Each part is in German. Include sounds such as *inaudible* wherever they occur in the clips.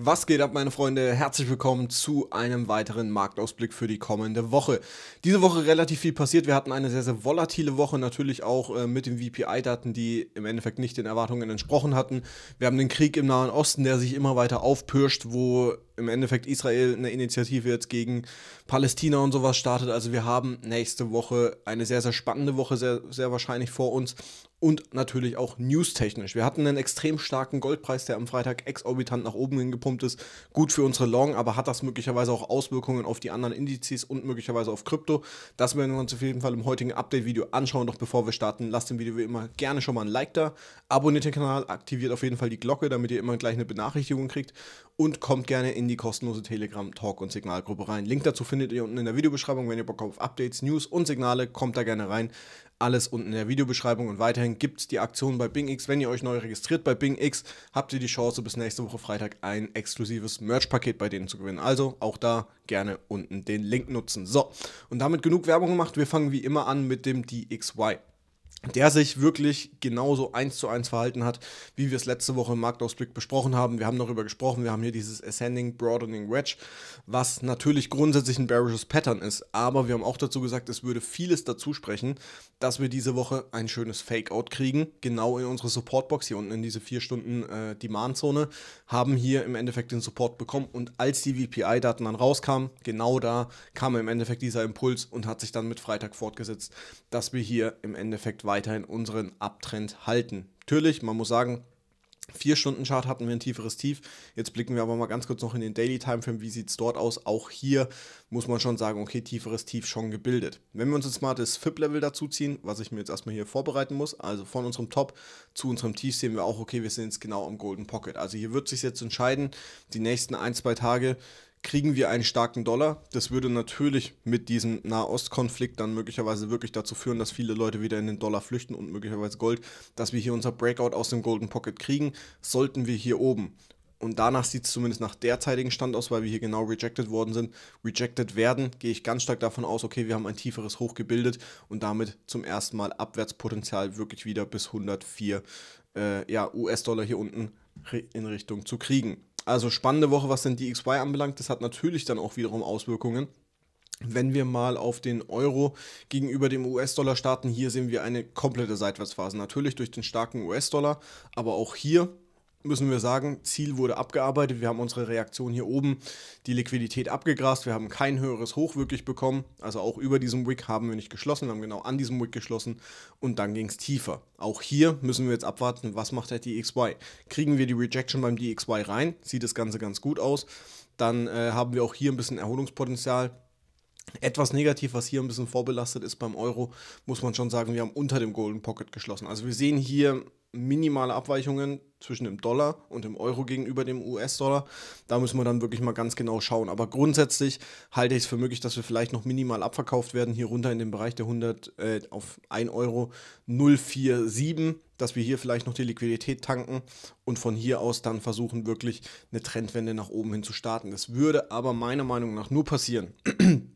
Was geht ab, meine Freunde? Herzlich willkommen zu einem weiteren Marktausblick für die kommende Woche. Diese Woche relativ viel passiert. Wir hatten eine sehr, sehr volatile Woche, natürlich auch äh, mit den VPI-Daten, die im Endeffekt nicht den Erwartungen entsprochen hatten. Wir haben den Krieg im Nahen Osten, der sich immer weiter aufpirscht, wo im Endeffekt Israel eine Initiative jetzt gegen Palästina und sowas startet. Also wir haben nächste Woche eine sehr, sehr spannende Woche, sehr, sehr wahrscheinlich vor uns und natürlich auch newstechnisch. Wir hatten einen extrem starken Goldpreis, der am Freitag exorbitant nach oben hingepumpt ist. Gut für unsere Long, aber hat das möglicherweise auch Auswirkungen auf die anderen Indizes und möglicherweise auf Krypto? Das werden wir uns auf jeden Fall im heutigen Update-Video anschauen. Doch bevor wir starten, lasst dem Video wie immer gerne schon mal ein Like da. Abonniert den Kanal, aktiviert auf jeden Fall die Glocke, damit ihr immer gleich eine Benachrichtigung kriegt. Und kommt gerne in die kostenlose Telegram, Talk und Signalgruppe rein. Link dazu findet ihr unten in der Videobeschreibung. Wenn ihr Bock auf Updates, News und Signale, kommt da gerne rein alles unten in der Videobeschreibung und weiterhin gibt es die Aktion bei Bing X. Wenn ihr euch neu registriert bei Bing X, habt ihr die Chance, bis nächste Woche Freitag ein exklusives Merch-Paket bei denen zu gewinnen. Also auch da gerne unten den Link nutzen. So, und damit genug Werbung gemacht. Wir fangen wie immer an mit dem DXY der sich wirklich genauso eins zu eins verhalten hat, wie wir es letzte Woche im Marktausblick besprochen haben. Wir haben darüber gesprochen, wir haben hier dieses Ascending Broadening Wedge, was natürlich grundsätzlich ein bearishes Pattern ist, aber wir haben auch dazu gesagt, es würde vieles dazu sprechen, dass wir diese Woche ein schönes Fakeout kriegen, genau in unsere Supportbox hier unten in diese vier Stunden äh, Demandzone, haben hier im Endeffekt den Support bekommen und als die VPI-Daten dann rauskamen, genau da kam im Endeffekt dieser Impuls und hat sich dann mit Freitag fortgesetzt, dass wir hier im Endeffekt weiterhin unseren Abtrend halten. Natürlich, man muss sagen, 4-Stunden-Chart hatten wir ein tieferes Tief. Jetzt blicken wir aber mal ganz kurz noch in den Daily Timeframe. Wie sieht es dort aus? Auch hier muss man schon sagen, okay, tieferes Tief schon gebildet. Wenn wir uns ein smartes FIP-Level dazu ziehen, was ich mir jetzt erstmal hier vorbereiten muss, also von unserem Top zu unserem Tief sehen wir auch, okay, wir sind jetzt genau am Golden Pocket. Also hier wird sich jetzt entscheiden, die nächsten ein, zwei Tage, kriegen wir einen starken Dollar. Das würde natürlich mit diesem Nahostkonflikt dann möglicherweise wirklich dazu führen, dass viele Leute wieder in den Dollar flüchten und möglicherweise Gold, dass wir hier unser Breakout aus dem Golden Pocket kriegen, sollten wir hier oben. Und danach sieht es zumindest nach derzeitigen Stand aus, weil wir hier genau rejected worden sind. Rejected werden, gehe ich ganz stark davon aus, okay, wir haben ein tieferes Hoch gebildet und damit zum ersten Mal Abwärtspotenzial wirklich wieder bis 104 äh, ja, US-Dollar hier unten in Richtung zu kriegen. Also spannende Woche, was denn die XY anbelangt. Das hat natürlich dann auch wiederum Auswirkungen. Wenn wir mal auf den Euro gegenüber dem US-Dollar starten, hier sehen wir eine komplette Seitwärtsphase. Natürlich durch den starken US-Dollar, aber auch hier müssen wir sagen, Ziel wurde abgearbeitet. Wir haben unsere Reaktion hier oben, die Liquidität abgegrast. Wir haben kein höheres Hoch wirklich bekommen. Also auch über diesem Wick haben wir nicht geschlossen. Wir haben genau an diesem Wick geschlossen und dann ging es tiefer. Auch hier müssen wir jetzt abwarten, was macht der DXY. Kriegen wir die Rejection beim DXY rein, sieht das Ganze ganz gut aus. Dann äh, haben wir auch hier ein bisschen Erholungspotenzial. Etwas negativ, was hier ein bisschen vorbelastet ist beim Euro, muss man schon sagen, wir haben unter dem Golden Pocket geschlossen. Also wir sehen hier minimale Abweichungen zwischen dem Dollar und dem Euro gegenüber dem US-Dollar. Da müssen wir dann wirklich mal ganz genau schauen. Aber grundsätzlich halte ich es für möglich, dass wir vielleicht noch minimal abverkauft werden, hier runter in den Bereich der 100 äh, auf 1 Euro 047, dass wir hier vielleicht noch die Liquidität tanken und von hier aus dann versuchen, wirklich eine Trendwende nach oben hin zu starten. Das würde aber meiner Meinung nach nur passieren, *clears throat*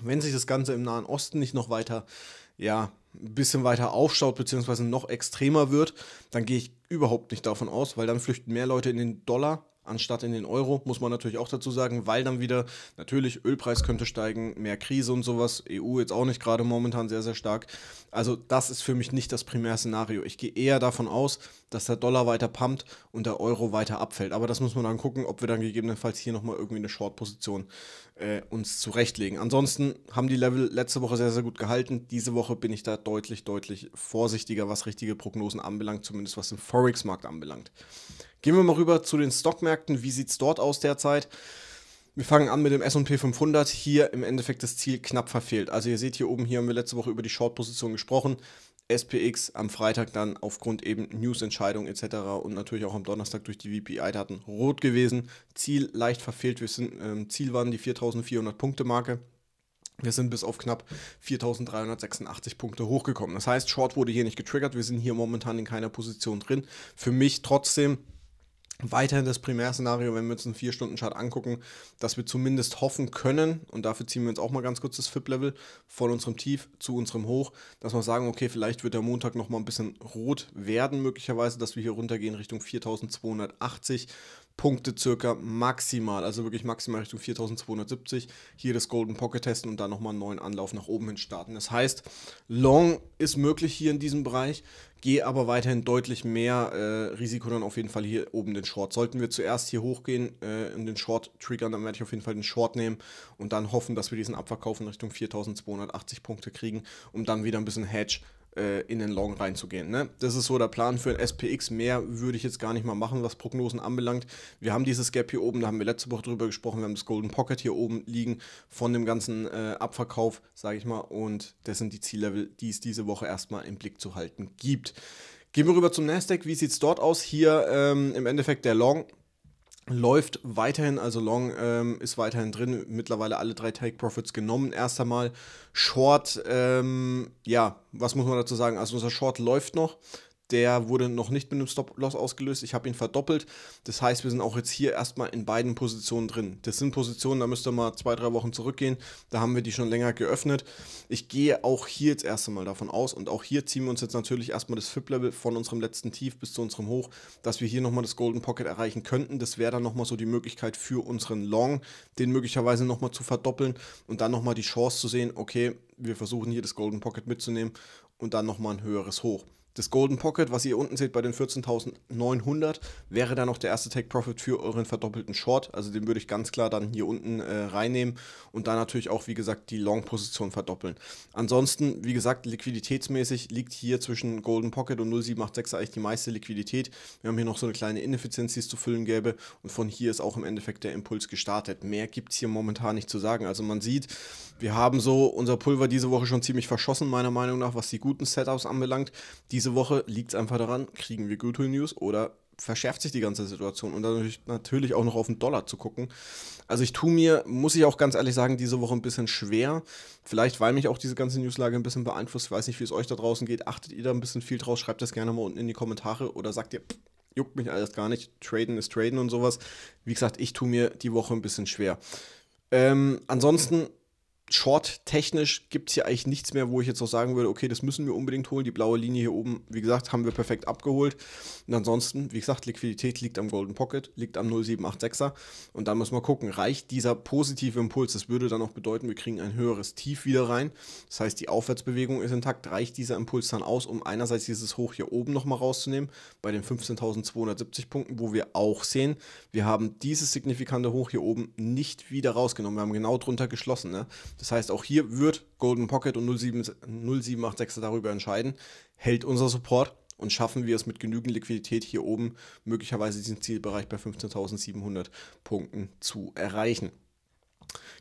wenn sich das Ganze im Nahen Osten nicht noch weiter äh, ja, ein bisschen weiter aufschaut, beziehungsweise noch extremer wird, dann gehe ich überhaupt nicht davon aus, weil dann flüchten mehr Leute in den Dollar anstatt in den Euro, muss man natürlich auch dazu sagen, weil dann wieder natürlich Ölpreis könnte steigen, mehr Krise und sowas, EU jetzt auch nicht gerade momentan sehr, sehr stark. Also das ist für mich nicht das Primärszenario. Ich gehe eher davon aus, dass der Dollar weiter pumpt und der Euro weiter abfällt. Aber das muss man dann gucken, ob wir dann gegebenenfalls hier nochmal irgendwie eine Short-Position äh, uns zurechtlegen. Ansonsten haben die Level letzte Woche sehr, sehr gut gehalten. Diese Woche bin ich da deutlich, deutlich vorsichtiger, was richtige Prognosen anbelangt, zumindest was den Forex-Markt anbelangt. Gehen wir mal rüber zu den Stockmärkten. Wie sieht es dort aus derzeit? Wir fangen an mit dem S&P 500. Hier im Endeffekt das Ziel knapp verfehlt. Also ihr seht hier oben, hier haben wir letzte Woche über die Short-Position gesprochen. SPX am Freitag dann aufgrund eben News-Entscheidungen etc. und natürlich auch am Donnerstag durch die VPI-Daten rot gewesen. Ziel leicht verfehlt. Wir sind, ähm, Ziel waren die 4400 Punkte-Marke. Wir sind bis auf knapp 4.386 Punkte hochgekommen. Das heißt, Short wurde hier nicht getriggert. Wir sind hier momentan in keiner Position drin. Für mich trotzdem weiterhin das Primärszenario, wenn wir uns einen 4-Stunden-Chart angucken, dass wir zumindest hoffen können, und dafür ziehen wir uns auch mal ganz kurz das FIP-Level von unserem Tief zu unserem Hoch, dass wir sagen, okay, vielleicht wird der Montag noch mal ein bisschen rot werden, möglicherweise, dass wir hier runtergehen Richtung 4280 Punkte circa maximal, also wirklich maximal Richtung 4270. Hier das Golden Pocket testen und dann nochmal einen neuen Anlauf nach oben hin starten. Das heißt, Long ist möglich hier in diesem Bereich, gehe aber weiterhin deutlich mehr äh, Risiko dann auf jeden Fall hier oben den Short. Sollten wir zuerst hier hochgehen äh, in den Short triggern, dann werde ich auf jeden Fall den Short nehmen und dann hoffen, dass wir diesen Abverkauf in Richtung 4280 Punkte kriegen, um dann wieder ein bisschen Hedge äh, in den Long reinzugehen. Ne? Das ist so der Plan für ein SPX. Mehr würde ich jetzt gar nicht mal machen, was Prognosen anbelangt. Wir haben dieses Gap hier oben, da haben wir letzte Woche drüber gesprochen. Wir haben das Golden Pocket hier oben liegen von dem ganzen äh, Abverkauf, sage ich mal. Und das sind die Ziellevel, die es diese Woche erstmal im Blick zu halten gibt. Gehen wir rüber zum Nasdaq. Wie sieht es dort aus? Hier ähm, im Endeffekt der Long läuft weiterhin, also Long ähm, ist weiterhin drin, mittlerweile alle drei Take Profits genommen. Erst einmal Short, ähm, ja, was muss man dazu sagen? Also unser Short läuft noch, der wurde noch nicht mit einem Stop-Loss ausgelöst. Ich habe ihn verdoppelt. Das heißt, wir sind auch jetzt hier erstmal in beiden Positionen drin. Das sind Positionen, da müsste ihr mal zwei, drei Wochen zurückgehen. Da haben wir die schon länger geöffnet. Ich gehe auch hier jetzt erst einmal davon aus und auch hier ziehen wir uns jetzt natürlich erstmal das FIP-Level von unserem letzten Tief bis zu unserem Hoch, dass wir hier nochmal das Golden Pocket erreichen könnten. Das wäre dann nochmal so die Möglichkeit für unseren Long, den möglicherweise nochmal zu verdoppeln und dann nochmal die Chance zu sehen, okay, wir versuchen hier das Golden Pocket mitzunehmen und dann nochmal ein höheres Hoch. Das Golden Pocket, was ihr unten seht bei den 14.900, wäre dann noch der erste Take Profit für euren verdoppelten Short. Also den würde ich ganz klar dann hier unten äh, reinnehmen und dann natürlich auch, wie gesagt, die Long-Position verdoppeln. Ansonsten, wie gesagt, liquiditätsmäßig liegt hier zwischen Golden Pocket und 0786 eigentlich die meiste Liquidität. Wir haben hier noch so eine kleine Ineffizienz, die es zu füllen gäbe und von hier ist auch im Endeffekt der Impuls gestartet. Mehr gibt es hier momentan nicht zu sagen. Also man sieht, wir haben so unser Pulver diese Woche schon ziemlich verschossen, meiner Meinung nach, was die guten Setups anbelangt. Diese Woche liegt es einfach daran, kriegen wir gute News oder verschärft sich die ganze Situation und dadurch natürlich auch noch auf den Dollar zu gucken. Also ich tue mir, muss ich auch ganz ehrlich sagen, diese Woche ein bisschen schwer. Vielleicht, weil mich auch diese ganze Newslage ein bisschen beeinflusst. Ich weiß nicht, wie es euch da draußen geht. Achtet ihr da ein bisschen viel draus? Schreibt das gerne mal unten in die Kommentare oder sagt ihr, juckt mich alles gar nicht. Traden ist Traden und sowas. Wie gesagt, ich tue mir die Woche ein bisschen schwer. Ähm, ansonsten Short-technisch gibt es hier eigentlich nichts mehr, wo ich jetzt noch sagen würde, okay, das müssen wir unbedingt holen. Die blaue Linie hier oben, wie gesagt, haben wir perfekt abgeholt. Und ansonsten, wie gesagt, Liquidität liegt am Golden Pocket, liegt am 0786er. Und da müssen wir gucken, reicht dieser positive Impuls? Das würde dann auch bedeuten, wir kriegen ein höheres Tief wieder rein. Das heißt, die Aufwärtsbewegung ist intakt. Reicht dieser Impuls dann aus, um einerseits dieses Hoch hier oben nochmal rauszunehmen, bei den 15.270 Punkten, wo wir auch sehen, wir haben dieses signifikante Hoch hier oben nicht wieder rausgenommen. Wir haben genau drunter geschlossen. Ne? Das heißt, auch hier wird Golden Pocket und 0786 darüber entscheiden, hält unser Support und schaffen wir es mit genügend Liquidität hier oben möglicherweise diesen Zielbereich bei 15.700 Punkten zu erreichen.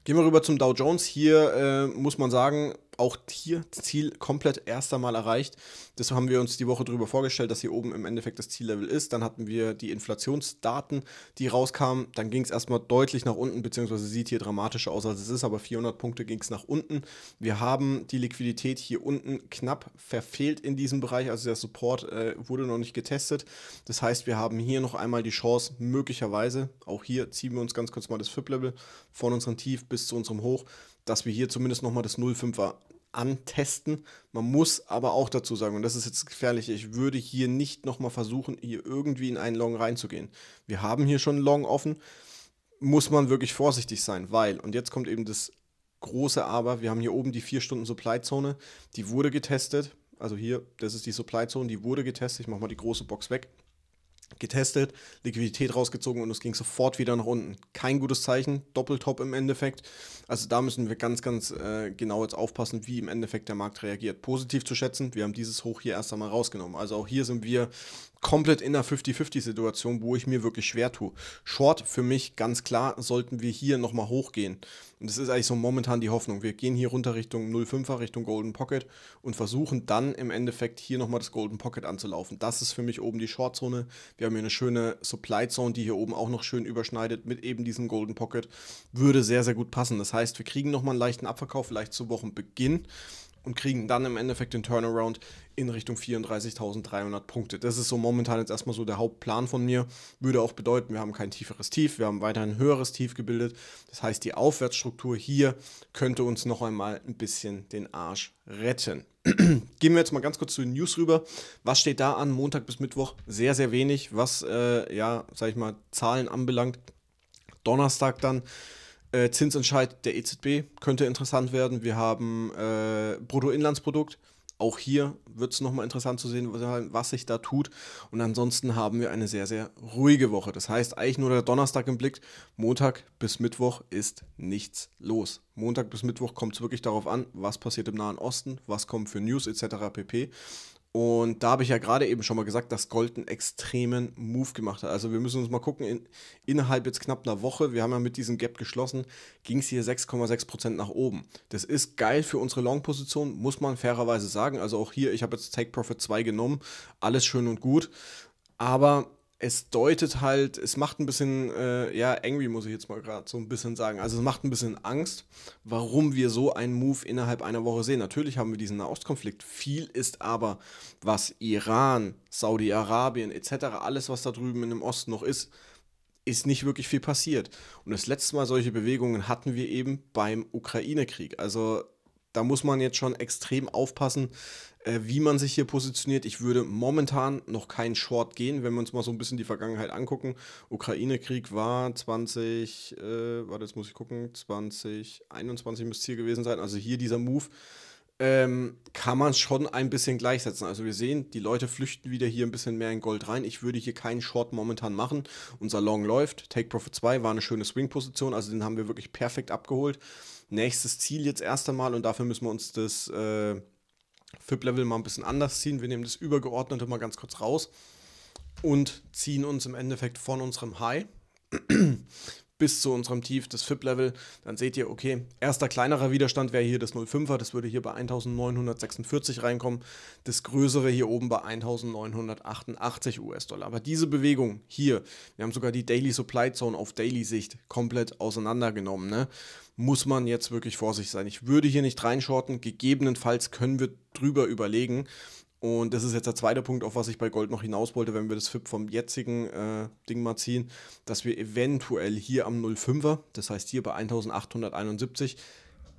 Gehen wir rüber zum Dow Jones. Hier äh, muss man sagen, auch hier Ziel komplett erst einmal erreicht. Deshalb haben wir uns die Woche darüber vorgestellt, dass hier oben im Endeffekt das Ziellevel ist. Dann hatten wir die Inflationsdaten, die rauskamen. Dann ging es erstmal deutlich nach unten, beziehungsweise sieht hier dramatischer aus, als es ist, aber 400 Punkte ging es nach unten. Wir haben die Liquidität hier unten knapp verfehlt in diesem Bereich, also der Support äh, wurde noch nicht getestet. Das heißt, wir haben hier noch einmal die Chance, möglicherweise, auch hier ziehen wir uns ganz kurz mal das FIP-Level von unserem Tief bis zu unserem Hoch, dass wir hier zumindest nochmal das 0,5er antesten. Man muss aber auch dazu sagen, und das ist jetzt gefährlich, ich würde hier nicht nochmal versuchen, hier irgendwie in einen Long reinzugehen. Wir haben hier schon einen Long offen, muss man wirklich vorsichtig sein, weil, und jetzt kommt eben das große Aber, wir haben hier oben die 4-Stunden-Supply-Zone, die wurde getestet, also hier, das ist die Supply-Zone, die wurde getestet, ich mache mal die große Box weg getestet, Liquidität rausgezogen und es ging sofort wieder nach unten. Kein gutes Zeichen, Doppeltop im Endeffekt. Also da müssen wir ganz, ganz äh, genau jetzt aufpassen, wie im Endeffekt der Markt reagiert. Positiv zu schätzen, wir haben dieses Hoch hier erst einmal rausgenommen. Also auch hier sind wir komplett in einer 50-50-Situation, wo ich mir wirklich schwer tue. Short für mich ganz klar, sollten wir hier nochmal hochgehen. Und das ist eigentlich so momentan die Hoffnung. Wir gehen hier runter Richtung 05er, Richtung Golden Pocket und versuchen dann im Endeffekt hier nochmal das Golden Pocket anzulaufen. Das ist für mich oben die Short-Zone. Wir haben hier eine schöne Supply-Zone, die hier oben auch noch schön überschneidet mit eben diesem Golden Pocket. Würde sehr, sehr gut passen. Das heißt, wir kriegen nochmal einen leichten Abverkauf, vielleicht zu Wochenbeginn und kriegen dann im Endeffekt den Turnaround in Richtung 34.300 Punkte. Das ist so momentan jetzt erstmal so der Hauptplan von mir. Würde auch bedeuten, wir haben kein tieferes Tief, wir haben weiterhin ein höheres Tief gebildet. Das heißt, die Aufwärtsstruktur hier könnte uns noch einmal ein bisschen den Arsch retten. *clears throat* Gehen wir jetzt mal ganz kurz zu den News rüber. Was steht da an? Montag bis Mittwoch sehr, sehr wenig, was, äh, ja, sag ich mal, Zahlen anbelangt. Donnerstag dann äh, Zinsentscheid der EZB könnte interessant werden. Wir haben äh, Bruttoinlandsprodukt. Auch hier wird es nochmal interessant zu sehen, was sich da tut. Und ansonsten haben wir eine sehr, sehr ruhige Woche. Das heißt, eigentlich nur der Donnerstag im Blick. Montag bis Mittwoch ist nichts los. Montag bis Mittwoch kommt es wirklich darauf an, was passiert im Nahen Osten, was kommt für News etc. pp. Und da habe ich ja gerade eben schon mal gesagt, dass Gold einen extremen Move gemacht hat. Also wir müssen uns mal gucken, in, innerhalb jetzt knapp einer Woche, wir haben ja mit diesem Gap geschlossen, ging es hier 6,6% nach oben. Das ist geil für unsere Long-Position, muss man fairerweise sagen. Also auch hier, ich habe jetzt Take Profit 2 genommen, alles schön und gut. Aber es deutet halt, es macht ein bisschen, äh, ja, angry muss ich jetzt mal gerade so ein bisschen sagen. Also es macht ein bisschen Angst, warum wir so einen Move innerhalb einer Woche sehen. Natürlich haben wir diesen Nahostkonflikt. Viel ist aber, was Iran, Saudi-Arabien etc., alles, was da drüben im Osten noch ist, ist nicht wirklich viel passiert. Und das letzte Mal solche Bewegungen hatten wir eben beim Ukraine-Krieg. Also da muss man jetzt schon extrem aufpassen, äh, wie man sich hier positioniert. Ich würde momentan noch keinen Short gehen, wenn wir uns mal so ein bisschen die Vergangenheit angucken. Ukraine-Krieg war 20, äh, warte, jetzt muss ich gucken, 2021 müsste hier gewesen sein. Also hier dieser Move ähm, kann man schon ein bisschen gleichsetzen. Also wir sehen, die Leute flüchten wieder hier ein bisschen mehr in Gold rein. Ich würde hier keinen Short momentan machen. Unser Long läuft. Take Profit 2 war eine schöne Swing-Position, also den haben wir wirklich perfekt abgeholt nächstes Ziel jetzt erst einmal und dafür müssen wir uns das äh, FIP-Level mal ein bisschen anders ziehen. Wir nehmen das Übergeordnete mal ganz kurz raus und ziehen uns im Endeffekt von unserem High bis zu unserem Tief, das FIP-Level, dann seht ihr, okay, erster kleinerer Widerstand wäre hier das 05er, das würde hier bei 1946 reinkommen, das größere hier oben bei 1988 US-Dollar. Aber diese Bewegung hier, wir haben sogar die Daily Supply Zone auf Daily-Sicht komplett auseinandergenommen, ne? muss man jetzt wirklich vorsichtig sein. Ich würde hier nicht reinschorten, gegebenenfalls können wir drüber überlegen, und das ist jetzt der zweite Punkt, auf was ich bei Gold noch hinaus wollte, wenn wir das FIP vom jetzigen äh, Ding mal ziehen, dass wir eventuell hier am 05er, das heißt hier bei 1871,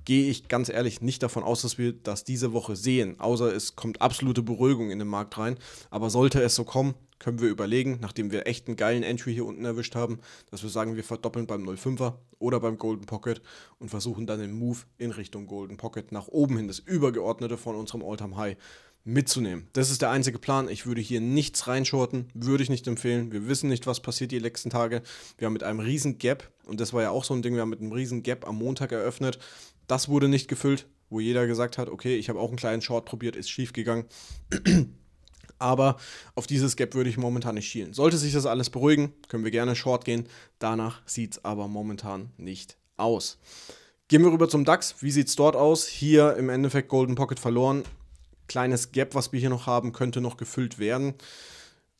gehe ich ganz ehrlich nicht davon aus, dass wir das diese Woche sehen, außer es kommt absolute Beruhigung in den Markt rein. Aber sollte es so kommen, können wir überlegen, nachdem wir echt einen geilen Entry hier unten erwischt haben, dass wir sagen, wir verdoppeln beim 05er oder beim Golden Pocket und versuchen dann den Move in Richtung Golden Pocket nach oben hin, das übergeordnete von unserem All-Time High mitzunehmen. Das ist der einzige Plan. Ich würde hier nichts reinschorten, würde ich nicht empfehlen. Wir wissen nicht, was passiert die letzten Tage. Wir haben mit einem riesen Gap, und das war ja auch so ein Ding, wir haben mit einem riesen Gap am Montag eröffnet. Das wurde nicht gefüllt, wo jeder gesagt hat, okay, ich habe auch einen kleinen Short probiert, ist schief gegangen. *clears throat* Aber auf dieses Gap würde ich momentan nicht schielen. Sollte sich das alles beruhigen, können wir gerne Short gehen. Danach sieht es aber momentan nicht aus. Gehen wir rüber zum DAX. Wie sieht es dort aus? Hier im Endeffekt Golden Pocket verloren kleines Gap, was wir hier noch haben, könnte noch gefüllt werden.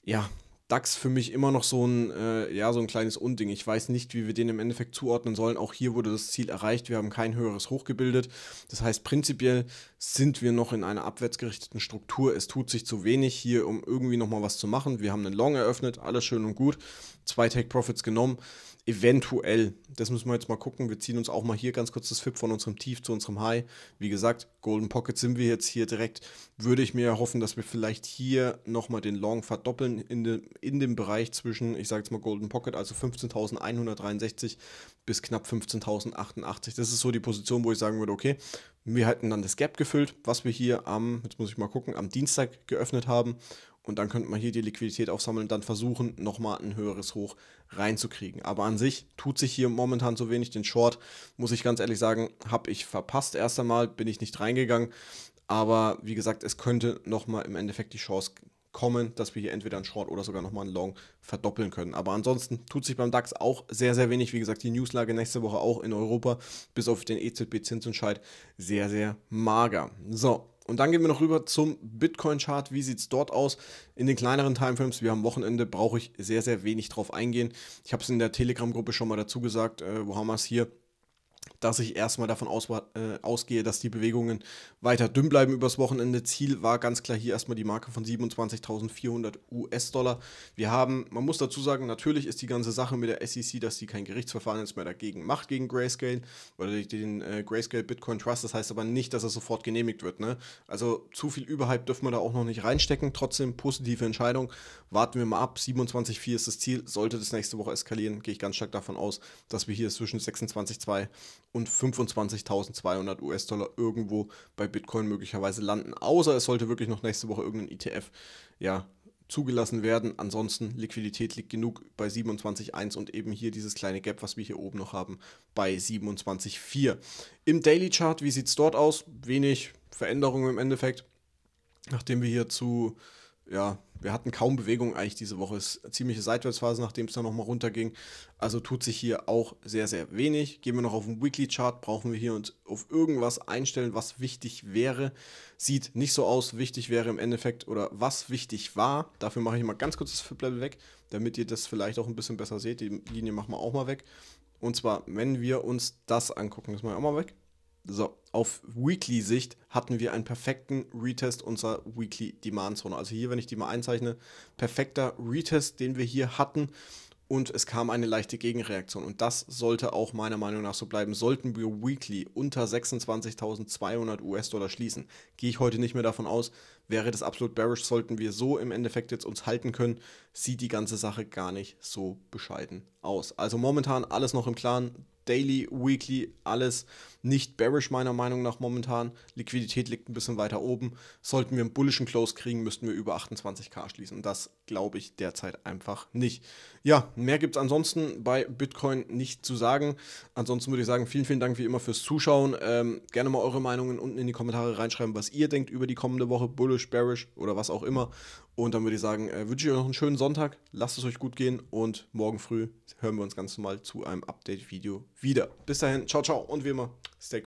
Ja, DAX für mich immer noch so ein, äh, ja, so ein kleines Unding. Ich weiß nicht, wie wir den im Endeffekt zuordnen sollen. Auch hier wurde das Ziel erreicht. Wir haben kein höheres Hoch gebildet. Das heißt, prinzipiell sind wir noch in einer abwärtsgerichteten Struktur. Es tut sich zu wenig hier, um irgendwie nochmal was zu machen. Wir haben einen Long eröffnet, alles schön und gut. Zwei Take Profits genommen. Eventuell. Das müssen wir jetzt mal gucken. Wir ziehen uns auch mal hier ganz kurz das FIP von unserem Tief zu unserem High. Wie gesagt, Golden Pocket sind wir jetzt hier direkt. Würde ich mir hoffen, dass wir vielleicht hier nochmal den Long verdoppeln in, de, in dem Bereich zwischen, ich sage jetzt mal Golden Pocket, also 15.163 bis knapp 15.088. Das ist so die Position, wo ich sagen würde, okay, wir hätten dann das Gap gefüllt, was wir hier am, jetzt muss ich mal gucken, am Dienstag geöffnet haben. Und dann könnte man hier die Liquidität aufsammeln und dann versuchen, nochmal ein höheres Hoch reinzukriegen. Aber an sich tut sich hier momentan so wenig. Den Short, muss ich ganz ehrlich sagen, habe ich verpasst. Erst einmal bin ich nicht reingegangen. Aber wie gesagt, es könnte nochmal im Endeffekt die Chance kommen, dass wir hier entweder einen Short oder sogar nochmal einen Long verdoppeln können. Aber ansonsten tut sich beim DAX auch sehr, sehr wenig. Wie gesagt, die Newslage nächste Woche auch in Europa bis auf den EZB-Zinsentscheid sehr, sehr mager. So, und dann gehen wir noch rüber zum Bitcoin-Chart. Wie sieht es dort aus? In den kleineren Timeframes, wir haben Wochenende, brauche ich sehr, sehr wenig drauf eingehen. Ich habe es in der Telegram-Gruppe schon mal dazu gesagt, äh, wo haben wir es hier? dass ich erstmal davon aus, äh, ausgehe, dass die Bewegungen weiter dünn bleiben übers Wochenende. Ziel war ganz klar hier erstmal die Marke von 27.400 US-Dollar. Wir haben, man muss dazu sagen, natürlich ist die ganze Sache mit der SEC, dass sie kein Gerichtsverfahren jetzt mehr dagegen macht, gegen Grayscale oder den äh, Grayscale Bitcoin Trust. Das heißt aber nicht, dass er sofort genehmigt wird. Ne? Also zu viel Überhype dürfen wir da auch noch nicht reinstecken. Trotzdem positive Entscheidung. Warten wir mal ab. 27.4 ist das Ziel. Sollte das nächste Woche eskalieren, gehe ich ganz stark davon aus, dass wir hier zwischen 26.2 und 25.200 US-Dollar irgendwo bei Bitcoin möglicherweise landen. Außer es sollte wirklich noch nächste Woche irgendein ETF ja, zugelassen werden. Ansonsten Liquidität liegt genug bei 27,1 und eben hier dieses kleine Gap, was wir hier oben noch haben, bei 27,4. Im Daily Chart, wie sieht es dort aus? Wenig Veränderungen im Endeffekt. Nachdem wir hier zu ja, wir hatten kaum Bewegung eigentlich diese Woche. Es ist eine ziemliche Seitwärtsphase, nachdem es dann nochmal runterging. Also tut sich hier auch sehr, sehr wenig. Gehen wir noch auf den Weekly Chart, brauchen wir hier uns auf irgendwas einstellen, was wichtig wäre. Sieht nicht so aus, wichtig wäre im Endeffekt oder was wichtig war. Dafür mache ich mal ganz kurz das Flip-Level weg, damit ihr das vielleicht auch ein bisschen besser seht. Die Linie machen wir auch mal weg. Und zwar, wenn wir uns das angucken, das mache ich auch mal weg. So, auf Weekly-Sicht hatten wir einen perfekten Retest unserer Weekly Demand Zone. Also hier, wenn ich die mal einzeichne, perfekter Retest, den wir hier hatten. Und es kam eine leichte Gegenreaktion. Und das sollte auch meiner Meinung nach so bleiben. Sollten wir Weekly unter 26.200 US-Dollar schließen, gehe ich heute nicht mehr davon aus, wäre das absolut bearish, sollten wir so im Endeffekt jetzt uns halten können, sieht die ganze Sache gar nicht so bescheiden aus. Also momentan alles noch im Klaren, Daily, Weekly, alles nicht bearish meiner Meinung nach momentan. Liquidität liegt ein bisschen weiter oben. Sollten wir einen bullischen Close kriegen, müssten wir über 28k schließen. Das glaube ich derzeit einfach nicht. Ja, mehr gibt es ansonsten bei Bitcoin nicht zu sagen. Ansonsten würde ich sagen, vielen, vielen Dank wie immer fürs Zuschauen. Ähm, gerne mal eure Meinungen unten in die Kommentare reinschreiben, was ihr denkt über die kommende Woche, bullish, bearish oder was auch immer. Und dann würde ich sagen, äh, wünsche ich euch noch einen schönen Sonntag, lasst es euch gut gehen und morgen früh hören wir uns ganz normal zu einem Update-Video wieder. Bis dahin, ciao, ciao und wie immer, stay